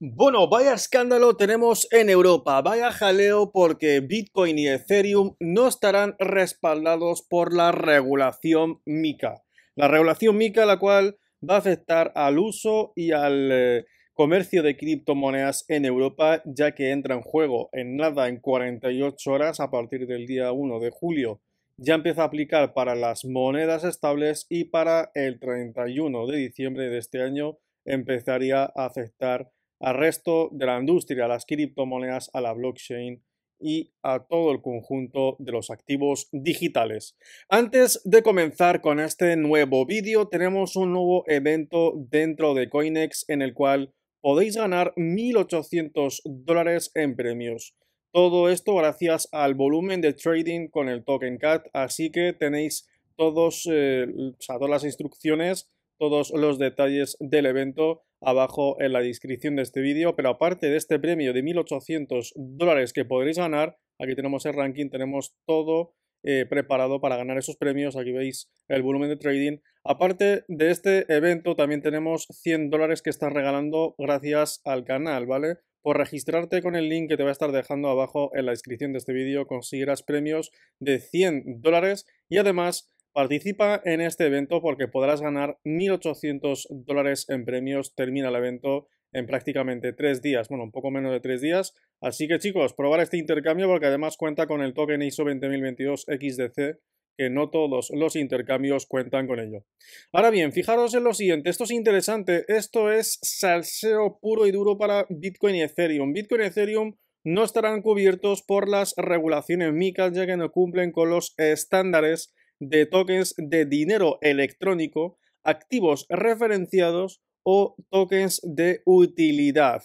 Bueno, vaya escándalo tenemos en Europa, vaya jaleo porque Bitcoin y Ethereum no estarán respaldados por la regulación MICA. La regulación MICA la cual va a afectar al uso y al eh, comercio de criptomonedas en Europa, ya que entra en juego en nada en 48 horas a partir del día 1 de julio. Ya empieza a aplicar para las monedas estables y para el 31 de diciembre de este año empezaría a afectar al resto de la industria, a las criptomonedas, a la blockchain y a todo el conjunto de los activos digitales. Antes de comenzar con este nuevo vídeo, tenemos un nuevo evento dentro de Coinex en el cual podéis ganar 1.800 dólares en premios. Todo esto gracias al volumen de trading con el token CAT, así que tenéis todos, eh, todas las instrucciones, todos los detalles del evento abajo en la descripción de este vídeo. Pero aparte de este premio de 1.800 dólares que podréis ganar, aquí tenemos el ranking, tenemos todo eh, preparado para ganar esos premios. Aquí veis el volumen de trading. Aparte de este evento, también tenemos 100 dólares que estás regalando gracias al canal, ¿vale? Por registrarte con el link que te voy a estar dejando abajo en la descripción de este vídeo, conseguirás premios de 100 dólares y además Participa en este evento porque podrás ganar 1.800 dólares en premios. Termina el evento en prácticamente tres días, bueno, un poco menos de tres días. Así que chicos, probar este intercambio porque además cuenta con el token ISO 20022 XDC, que no todos los intercambios cuentan con ello. Ahora bien, fijaros en lo siguiente, esto es interesante, esto es salseo puro y duro para Bitcoin y Ethereum. Bitcoin y Ethereum no estarán cubiertos por las regulaciones MICA ya que no cumplen con los estándares de tokens de dinero electrónico, activos referenciados o tokens de utilidad.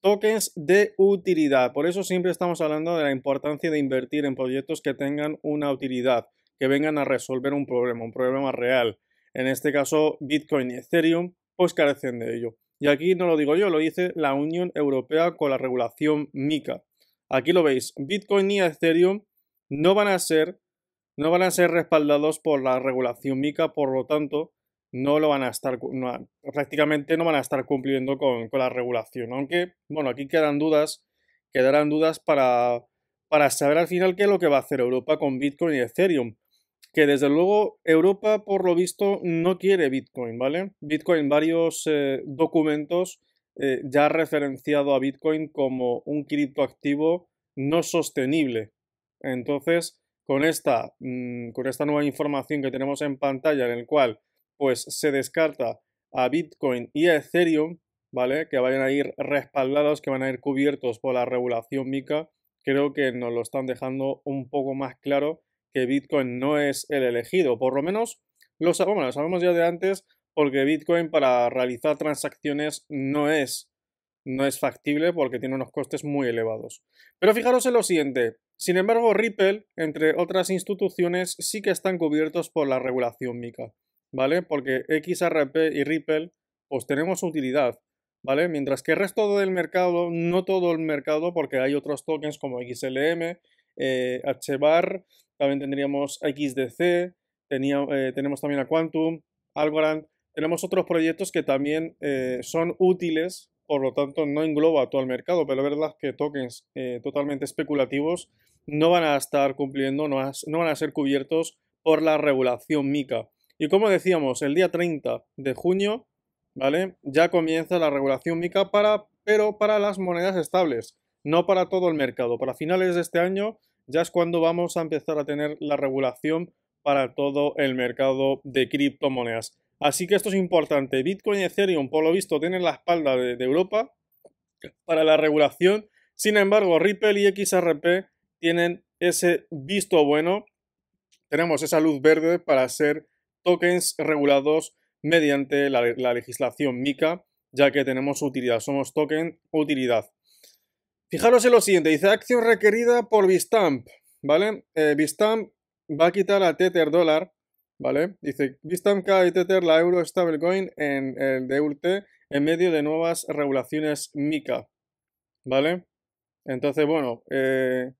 Tokens de utilidad. Por eso siempre estamos hablando de la importancia de invertir en proyectos que tengan una utilidad, que vengan a resolver un problema, un problema real. En este caso, Bitcoin y Ethereum, pues carecen de ello. Y aquí no lo digo yo, lo dice la Unión Europea con la regulación MICA. Aquí lo veis, Bitcoin y Ethereum no van a ser no van a ser respaldados por la regulación MICA, por lo tanto, no lo van a estar, prácticamente no van a estar cumpliendo con, la regulación. Aunque, bueno, aquí quedan dudas, quedarán dudas para, saber al final qué es lo que va a hacer Europa con Bitcoin y Ethereum. Que desde luego Europa, por lo visto, no quiere Bitcoin, ¿vale? Bitcoin, varios eh, documentos eh, ya ha referenciado a Bitcoin como un criptoactivo no sostenible. Entonces, con esta, mm, con esta nueva información que tenemos en pantalla, en el cual pues se descarta a Bitcoin y a Ethereum, ¿vale? Que vayan a ir respaldados, que van a ir cubiertos por la regulación MICA, creo que nos lo están dejando un poco más claro que Bitcoin no es el elegido, por lo menos lo sabemos, lo sabemos ya de antes, porque Bitcoin para realizar transacciones no es, no es factible porque tiene unos costes muy elevados. Pero fijaros en lo siguiente, sin embargo, Ripple, entre otras instituciones, sí que están cubiertos por la regulación MICA, ¿vale? Porque XRP y Ripple, pues tenemos utilidad, ¿vale? Mientras que el resto del mercado, no todo el mercado, porque hay otros tokens como XLM, HBAR, eh, también tendríamos XDC, tenía, eh, tenemos también a Quantum, Algorand, tenemos otros proyectos que también eh, son útiles por lo tanto no engloba todo el mercado, pero la verdad es que tokens eh, totalmente especulativos no van a estar cumpliendo, no, van a ser cubiertos por la regulación MICA. Y como decíamos, el día 30 de junio, ¿vale? Ya comienza la regulación MICA para, pero para las monedas estables, no para todo el mercado. Para finales de este año ya es cuando vamos a empezar a tener la regulación para todo el mercado de criptomonedas. Así que esto es importante. Bitcoin y Ethereum, por lo visto, tienen la espalda de, Europa para la regulación. Sin embargo, Ripple y XRP tienen ese visto bueno. Tenemos esa luz verde para ser tokens regulados mediante la, legislación MICA, ya que tenemos utilidad. Somos token utilidad. Fijaros en lo siguiente, dice acción requerida por Bistamp, ¿vale? Eh, va a quitar a Tether dólar ¿vale? Dice, Vistamka y Tether, la euro stablecoin en el DULT en medio de nuevas regulaciones MICA, ¿vale? Entonces, bueno, eh,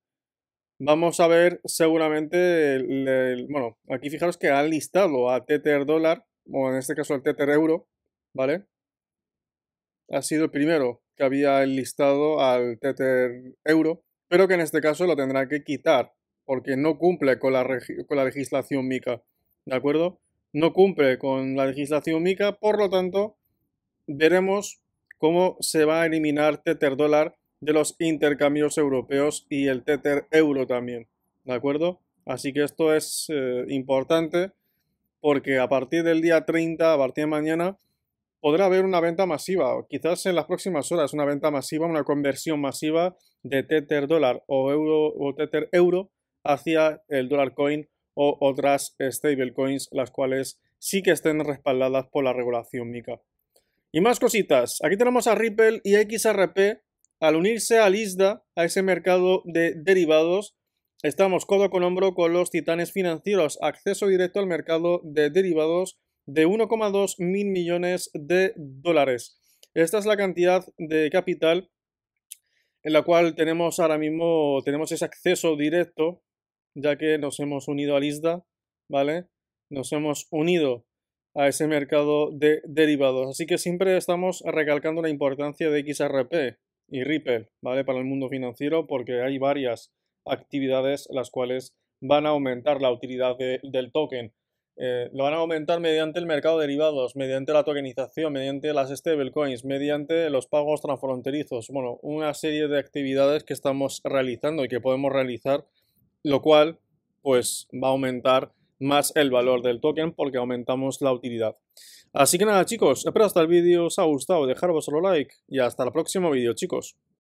vamos a ver seguramente, bueno, aquí fijaros que ha listado a Tether dólar, o en este caso al Tether euro, ¿vale? Ha sido el primero que había listado al Tether euro, pero que en este caso lo tendrá que quitar porque no cumple con la, con la legislación MICA. ¿de acuerdo? No cumple con la legislación MICA, por lo tanto, veremos cómo se va a eliminar Tether dólar de los intercambios europeos y el Tether euro también, ¿de acuerdo? Así que esto es eh, importante porque a partir del día 30, a partir de mañana, podrá haber una venta masiva, quizás en las próximas horas una venta masiva, una conversión masiva de Tether dólar o euro o Tether euro hacia el dólar coin o otras stablecoins, las cuales sí que estén respaldadas por la regulación MICA. Y más cositas, aquí tenemos a Ripple y XRP, al unirse a ISDA, a ese mercado de derivados, estamos codo con hombro con los titanes financieros, acceso directo al mercado de derivados de 1,2 mil millones de dólares. Esta es la cantidad de capital en la cual tenemos ahora mismo, tenemos ese acceso directo ya que nos hemos unido a ISDA, ¿vale? Nos hemos unido a ese mercado de derivados. Así que siempre estamos recalcando la importancia de XRP y Ripple, ¿vale? Para el mundo financiero, porque hay varias actividades las cuales van a aumentar la utilidad del token. Eh, lo van a aumentar mediante el mercado de derivados, mediante la tokenización, mediante las stablecoins, mediante los pagos transfronterizos. Bueno, una serie de actividades que estamos realizando y que podemos realizar lo cual pues va a aumentar más el valor del token porque aumentamos la utilidad. Así que nada chicos, espero hasta el vídeo os ha gustado, dejaros solo like y hasta el próximo vídeo chicos.